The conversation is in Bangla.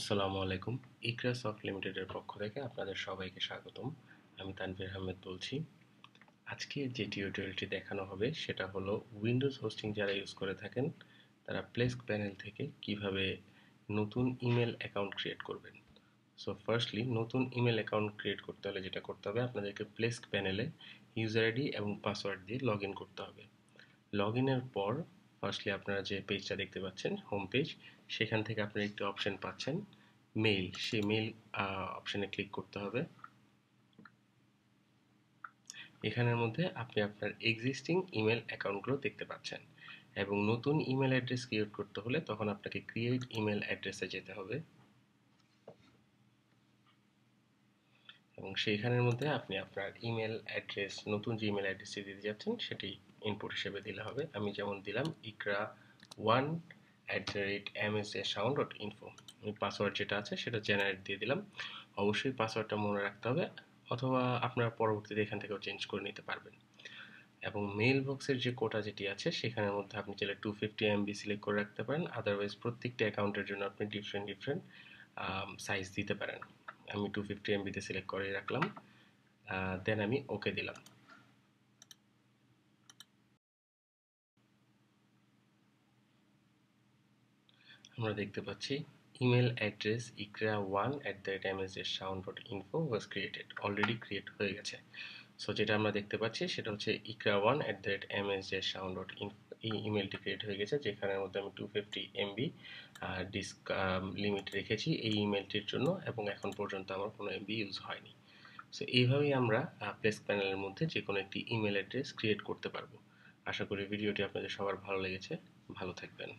আসসালামু আলাইকুম ইকরা সফট লিমিটেডের পক্ষ থেকে আপনাদের সবাইকে স্বাগতম আমি তানভীর আহমেদ বলছি আজকে যে টিউটোরিয়ালটি দেখানো হবে সেটা হলো উইন্ডোজ হোস্টিং যারা ইউজ করে থাকেন তারা প্লেস্ক প্যানেল থেকে কিভাবে নতুন ইমেল অ্যাকাউন্ট ক্রিয়েট করবেন সো ফার্স্টলি নতুন ইমেল অ্যাকাউন্ট ক্রিয়েট করতে হলে যেটা করতে হবে আপনাদেরকে প্লেস্ক প্যানেলে ইউজার আইডি এবং পাসওয়ার্ড দিয়ে লগ করতে হবে লগ পর ফার্স্টলি আপনারা যে পেজটা দেখতে পাচ্ছেন হোম পেজ সেখান থেকে আপনি একটি অপশন পাচ্ছেন মেইল সেই মেইল অপশানে ক্লিক করতে হবে এখানের মধ্যে আপনি আপনার এক্সিস্টিং ইমেল অ্যাকাউন্টগুলো দেখতে পাচ্ছেন এবং নতুন ইমেল অ্যাড্রেস ক্রিয়েট করতে হলে তখন আপনাকে ক্রিয়েট ইমেল অ্যাড্রেসে যেতে হবে এবং সেইখানের মধ্যে আপনি আপনার ইমেল অ্যাড্রেস নতুন যে ইমেল অ্যাড্রেসটি দিতে যাচ্ছেন সেটি ইনপুট হিসেবে দিলে হবে আমি যেমন দিলাম Iqra one at the rate M S A sound dot info password যেটা আছে সেটা জেনারেট দিয়ে দিলাম অবশ্যই পাসওয়ার্ডটা মনে রাখতে হবে অথবা আপনারা পরবর্তীতে এখান থেকেও চেঞ্জ করে নিতে পারবেন এবং মেল বক্সের যে কোটা যেটি আছে সেখানের মধ্যে আপনি চাইলে টু ফিফটি এমবি সিলেক্ট করে রাখতে পারেন আদারওয়াইজ প্রত্যেকটি অ্যাকাউন্টের জন্য আপনি ডিফারেন্ট ডিফারেন্ট সাইজ দিতে পারেন আমি টু ফিফটি এমবিতে সিলেক্ট করে রাখলাম দেন আমি ওকে দিলাম আমরা দেখতে পাচ্ছি email address Iqra one at the rate MSS sound dot info was created already create হয়ে গেছে সো যেটা আমরা দেখতে পাচ্ছি সেটা হচ্ছে Iqra one at the rate MSS sound dot info এই ইমেলটি ক্রিয়েট হয়ে গেছে যেখানের মধ্যে আমি two fifty MB disk limit রেখেছি এই ইমেলটির জন্য এবং এখন পর্যন্ত আমার কোনো এমবি ইউজ হয়নি সো এইভাবেই আমরা প্লেস প্যানেলের মধ্যে যে কোনো একটি ইমেল অ্যাড্রেস ক্রিয়েট করতে পারবো আশা করি ভিডিওটি আপনাদের সবার ভালো লেগেছে ভালো থাকবেন